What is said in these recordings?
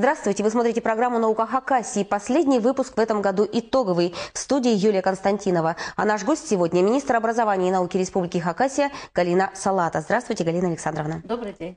Здравствуйте, вы смотрите программу «Наука Хакасии». Последний выпуск в этом году итоговый. В студии Юлия Константинова. А наш гость сегодня – министр образования и науки Республики Хакасия Галина Салата. Здравствуйте, Галина Александровна. Добрый день.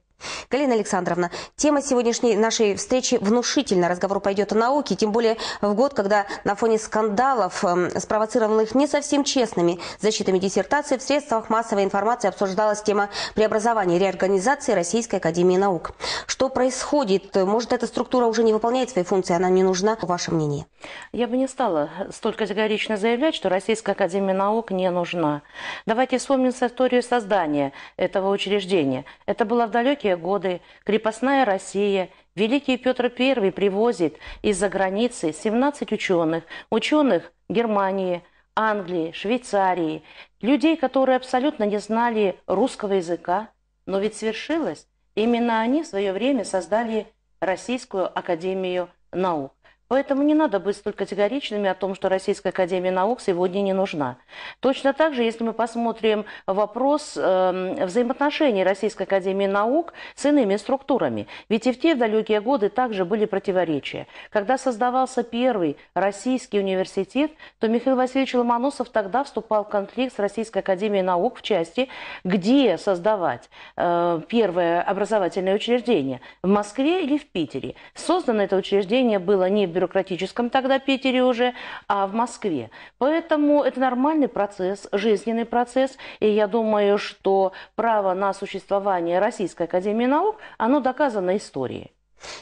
Галина Александровна, тема сегодняшней нашей встречи внушительна. Разговор пойдет о науке, тем более в год, когда на фоне скандалов, эм, спровоцированных не совсем честными защитами диссертации, в средствах массовой информации обсуждалась тема преобразования и реорганизации Российской Академии Наук. Что происходит? Может, эта структура уже не выполняет свои функции, она не нужна? Ваше мнение? Я бы не стала столь категорично заявлять, что Российская Академия Наук не нужна. Давайте вспомним историю создания этого учреждения. Это было в далекие яркие годы, крепостная Россия, Великий Петр I привозит из-за границы 17 ученых, ученых Германии, Англии, Швейцарии, людей, которые абсолютно не знали русского языка. Но ведь свершилось, именно они в свое время создали Российскую Академию Наук. Поэтому не надо быть столь категоричными о том, что Российская Академия Наук сегодня не нужна. Точно так же, если мы посмотрим вопрос э, взаимоотношений Российской Академии Наук с иными структурами. Ведь и в те далекие годы также были противоречия. Когда создавался первый российский университет, то Михаил Васильевич Ломоносов тогда вступал в конфликт с Российской Академией Наук в части, где создавать э, первое образовательное учреждение – в Москве или в Питере. Создано это учреждение было не в бюрократическом тогда Питере уже, а в Москве. Поэтому это нормальный процесс, жизненный процесс. И я думаю, что право на существование Российской Академии Наук, оно доказано историей.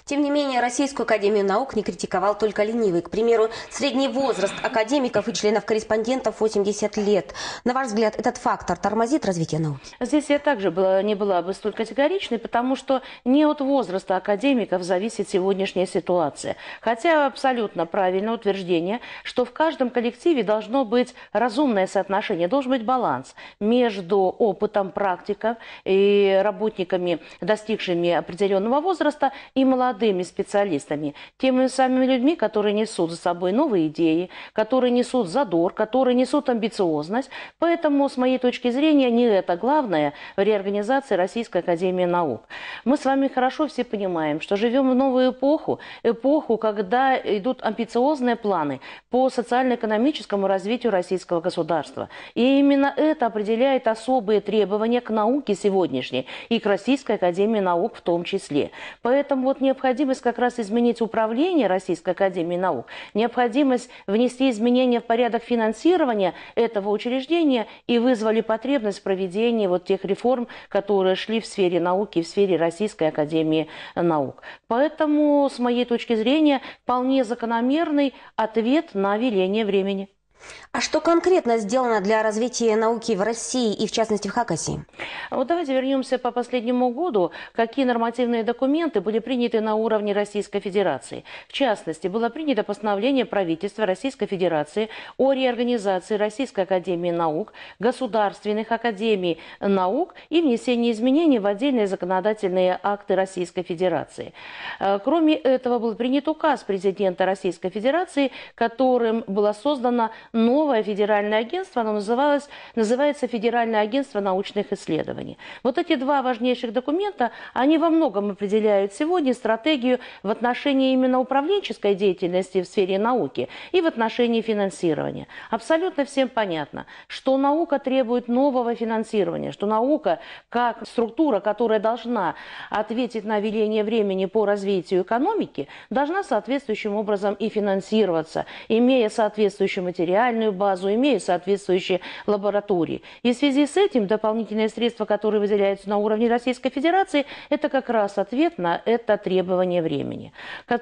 Тем не менее, Российскую Академию Наук не критиковал только ленивый. К примеру, средний возраст академиков и членов-корреспондентов 80 лет. На ваш взгляд, этот фактор тормозит развитие науки? Здесь я также была, не была бы столь категоричной, потому что не от возраста академиков зависит сегодняшняя ситуация. Хотя абсолютно правильное утверждение, что в каждом коллективе должно быть разумное соотношение, должен быть баланс между опытом практиков и работниками, достигшими определенного возраста, и молодыми специалистами, теми самыми людьми, которые несут за собой новые идеи, которые несут задор, которые несут амбициозность. Поэтому, с моей точки зрения, не это главное в реорганизации Российской Академии Наук. Мы с вами хорошо все понимаем, что живем в новую эпоху, эпоху, когда идут амбициозные планы по социально-экономическому развитию российского государства. И именно это определяет особые требования к науке сегодняшней и к Российской Академии Наук в том числе. Поэтому вот необходимость как раз изменить управление Российской Академии Наук, необходимость внести изменения в порядок финансирования этого учреждения и вызвали потребность в проведении вот тех реформ, которые шли в сфере науки в сфере Российской Академии Наук. Поэтому, с моей точки зрения, вполне закономерный ответ на веление времени. А что конкретно сделано для развития науки в России и, в частности, в Хакасии? Вот давайте вернемся по последнему году. Какие нормативные документы были приняты на уровне Российской Федерации? В частности, было принято постановление правительства Российской Федерации о реорганизации Российской Академии Наук, Государственных Академий Наук и внесении изменений в отдельные законодательные акты Российской Федерации. Э, кроме этого, был принят указ президента Российской Федерации, которым была создана новое федеральное агентство, оно называлось, называется Федеральное агентство научных исследований. Вот эти два важнейших документа, они во многом определяют сегодня стратегию в отношении именно управленческой деятельности в сфере науки и в отношении финансирования. Абсолютно всем понятно, что наука требует нового финансирования, что наука как структура, которая должна ответить на веление времени по развитию экономики, должна соответствующим образом и финансироваться, имея соответствующий материал, материальную базу, имеют соответствующие лаборатории. И в связи с этим дополнительные средства, которые выделяются на уровне Российской Федерации, это как раз ответ на это требование времени.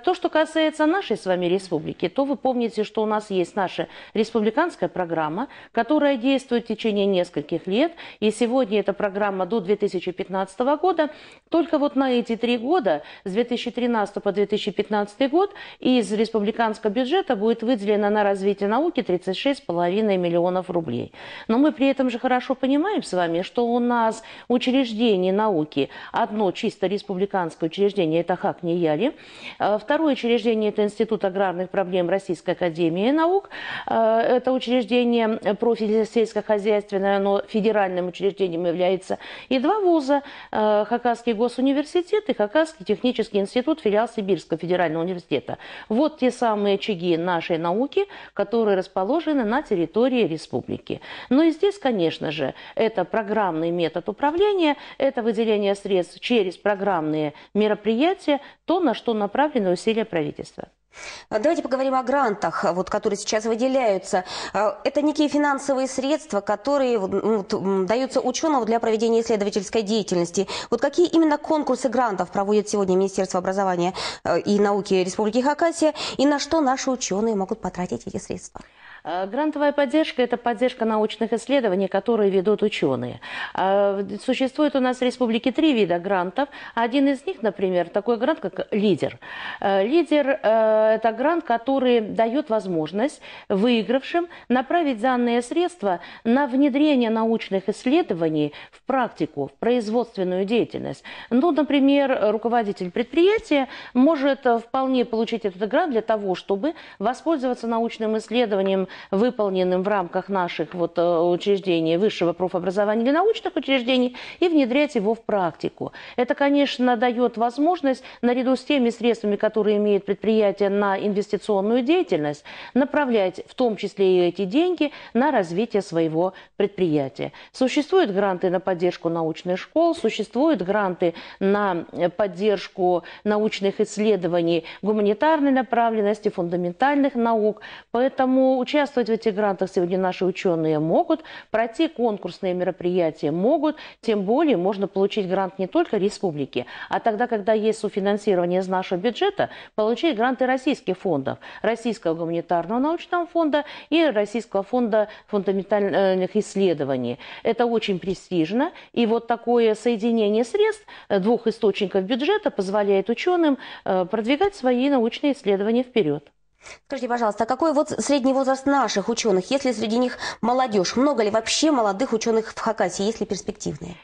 То, что касается нашей с вами республики, то вы помните, что у нас есть наша республиканская программа, которая действует в течение нескольких лет, и сегодня эта программа до 2015 года. Только вот на эти три года, с 2013 по 2015 год, из республиканского бюджета будет выделено на развитие науки 30 26,5 миллионов рублей. Но мы при этом же хорошо понимаем с вами, что у нас учреждение науки, одно чисто республиканское учреждение – это ХАК Нияли, а, второе учреждение – это Институт аграрных проблем Российской Академии Наук, а, это учреждение профиль сельскохозяйственное, но федеральным учреждением является и два вуза – а, Хакасский госуниверситет и Хакасский технический институт, филиал Сибирского федерального университета. Вот те самые очаги нашей науки, которые расположены расположены на территории республики. Но и здесь, конечно же, это программный метод управления, это выделение средств через программные мероприятия, то, на что направлены усилия правительства. А давайте поговорим о грантах, вот, которые сейчас выделяются. А, это некие финансовые средства, которые вот, ну, даются ученым для проведения исследовательской деятельности. Вот какие именно конкурсы грантов проводит сегодня Министерство образования а, и науки Республики Хакасия, и на что наши ученые могут потратить эти средства? Э, грантовая поддержка – это поддержка научных исследований, которые ведут ученые. Э, существует у нас в республике три вида грантов. Один из них, например, такой грант, как «Лидер». Э, «Лидер» – это грант, который дает возможность выигравшим направить данные средства на внедрение научных исследований в практику, в производственную деятельность. Ну, например, руководитель предприятия может вполне получить этот грант для того, чтобы воспользоваться научным исследованием выполненным в рамках наших вот э, учреждений высшего профобразования или научных учреждений, и внедрять его в практику. Это, конечно, дает возможность наряду с теми средствами, которые имеет предприятие на инвестиционную деятельность, направлять в том числе и эти деньги на развитие своего предприятия. Существуют гранты на поддержку научных школ, существуют гранты на э, поддержку научных исследований гуманитарной направленности, фундаментальных наук. Поэтому участие Участвовать в этих грантах сегодня наши ученые могут, пройти конкурсные мероприятия могут, тем более можно получить грант не только республики, а тогда, когда есть суфинансирование из нашего бюджета, получить гранты российских фондов, Российского гуманитарного научного фонда и Российского фонда фундаментальных исследований. Это очень престижно, и вот такое соединение средств э, двух источников бюджета позволяет ученым э, продвигать свои научные исследования вперед. Скажите, пожалуйста, а какой вот средний возраст наших ученых? Если среди них молодежь? Много ли вообще молодых ученых в Хакасии, если перспективные?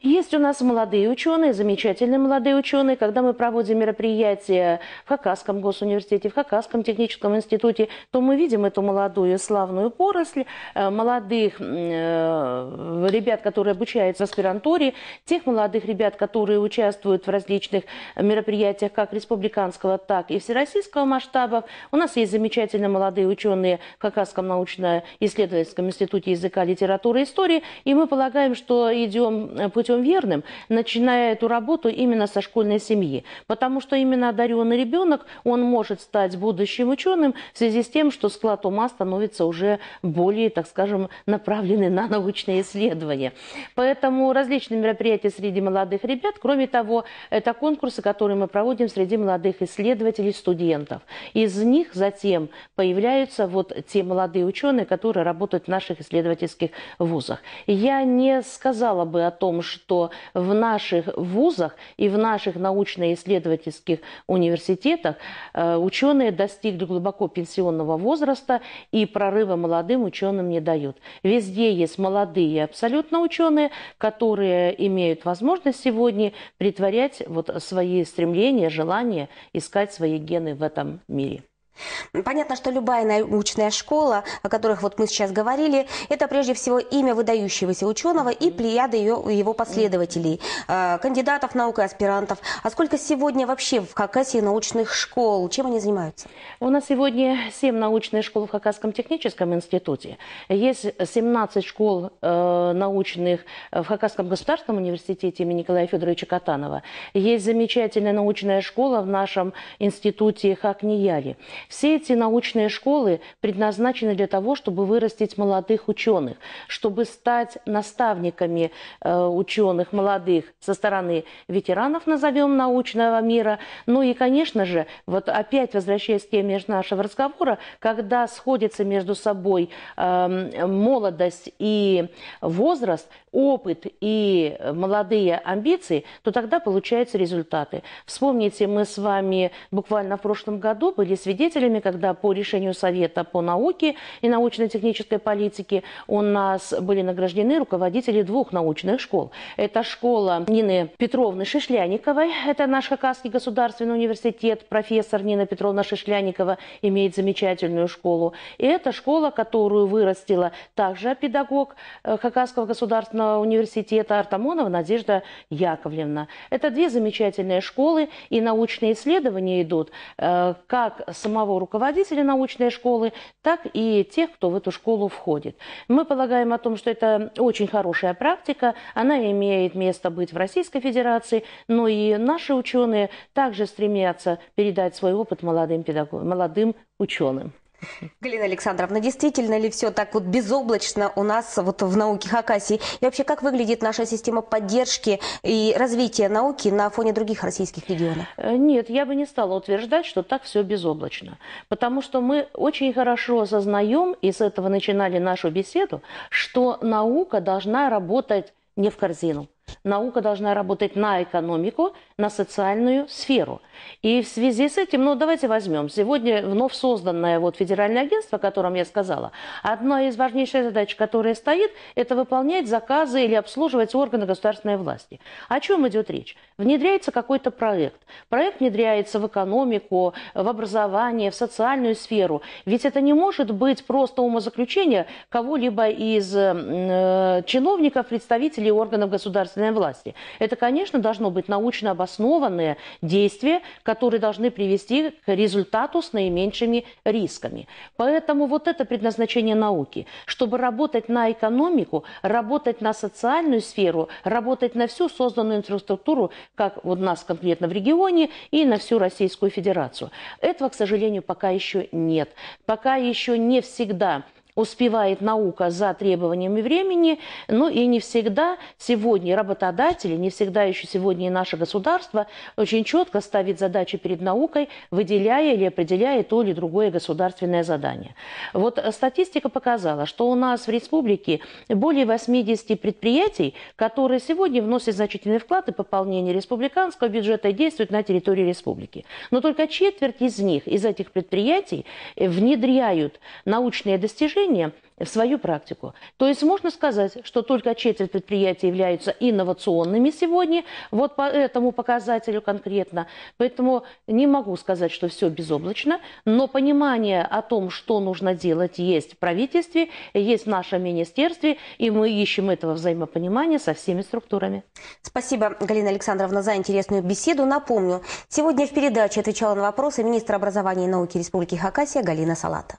Есть у нас молодые ученые, замечательные молодые ученые. Когда мы проводим мероприятия в Хакасском госуниверситете, в Хакасском техническом институте, то мы видим эту молодую славную поросль, э, молодых э, ребят, которые обучаются в аспирантуре, тех молодых ребят, которые участвуют в различных мероприятиях как республиканского, так и всероссийского масштабов. У нас есть замечательные молодые ученые в Хакасском научно-исследовательском институте языка, литературы и истории. И мы полагаем, что идем путем путем верным, начиная эту работу именно со школьной семьи. Потому что именно одаренный ребенок, он может стать будущим ученым в связи с тем, что склад ума становится уже более, так скажем, направленный на научные исследования. Поэтому различные мероприятия среди молодых ребят, кроме того, это конкурсы, которые мы проводим среди молодых исследователей, студентов. Из них затем появляются вот те молодые ученые, которые работают в наших исследовательских вузах. Я не сказала бы о том, что что в наших вузах и в наших научно-исследовательских университетах э, ученые достигли глубоко пенсионного возраста и прорыва молодым ученым не дают. Везде есть молодые абсолютно ученые, которые имеют возможность сегодня притворять вот свои стремления, желания искать свои гены в этом мире. Понятно, что любая научная школа, о которых вот мы сейчас говорили, это прежде всего имя выдающегося ученого и плеяда ее, его последователей, а, кандидатов наук и аспирантов. А сколько сегодня вообще в Хакасии научных школ? Чем они занимаются? У нас сегодня 7 научных школ в Хакасском техническом институте. Есть 17 школ э, научных э, в Хакасском государственном университете имени Николая Федоровича Катанова. Есть замечательная научная школа в нашем институте Хакнияли. Все эти научные школы предназначены для того, чтобы вырастить молодых ученых, чтобы стать наставниками э, ученых молодых со стороны ветеранов, назовем, научного мира. Ну и, конечно же, вот опять возвращаясь к теме нашего разговора, когда сходятся между собой эм, молодость и возраст, опыт и молодые амбиции, то тогда получаются результаты. Вспомните, мы с вами буквально в прошлом году были свидетелями руководителями, когда по решению Совета по науке и научно-технической политике у нас были награждены руководители двух научных школ. Это школа Нины Петровны Шишляниковой, это наш Хакасский государственный университет, профессор Нина Петровна Шишляникова имеет замечательную школу. И это школа, которую вырастила также педагог э, Хакасского государственного университета Артамонова Надежда Яковлевна. Это две замечательные школы, и научные исследования идут э, как самого самого руководителя научной школы, так и тех, кто в эту школу входит. Мы полагаем о том, что это очень хорошая практика, она имеет место быть в Российской Федерации, но и наши ученые также стремятся передать свой опыт молодым, педагог... молодым ученым. Галина Александровна, действительно ли все так вот безоблачно у нас вот в науке Хакасии? И вообще, как выглядит наша система поддержки и развития науки на фоне других российских регионов? Э, нет, я бы не стала утверждать, что так все безоблачно. Потому что мы очень хорошо осознаем, и с этого начинали нашу беседу, что наука должна работать не в корзину. Наука должна работать на экономику, на социальную сферу. И в связи с этим, ну давайте возьмем, сегодня вновь созданное вот федеральное агентство, о котором я сказала, одна из важнейших задач, которая стоит, это выполнять заказы или обслуживать органы государственной власти. О чем идет речь? Внедряется какой-то проект. Проект внедряется в экономику, в образование, в социальную сферу. Ведь это не может быть просто умозаключение кого-либо из э, чиновников, представителей органов государственной государственной власти. Это, конечно, должно быть научно обоснованные действия, которые должны привести к результату с наименьшими рисками. Поэтому вот это предназначение науки, чтобы работать на экономику, работать на социальную сферу, работать на всю созданную инфраструктуру, как у нас конкретно в регионе, и на всю Российскую Федерацию. Этого, к сожалению, пока еще нет. Пока еще не всегда успевает наука за требованиями времени, ну и не всегда сегодня работодатели, не всегда еще сегодня и наше государство очень четко ставит задачи перед наукой, выделяя или определяя то или другое государственное задание. Вот статистика показала, что у нас в республике более 80 предприятий, которые сегодня вносят значительный вклад и пополнение республиканского бюджета и действуют на территории республики. Но только четверть из них, из этих предприятий, внедряют научные достижения решения в свою практику. То есть можно сказать, что только четверть предприятий являются инновационными сегодня, вот по этому показателю конкретно. Поэтому не могу сказать, что все безоблачно, но понимание о том, что нужно делать, есть в правительстве, есть в нашем министерстве, и мы ищем этого взаимопонимания со всеми структурами. Спасибо, Галина Александровна, за интересную беседу. Напомню, сегодня в передаче отвечала на вопросы министра образования и науки Республики Хакасия Галина Салата.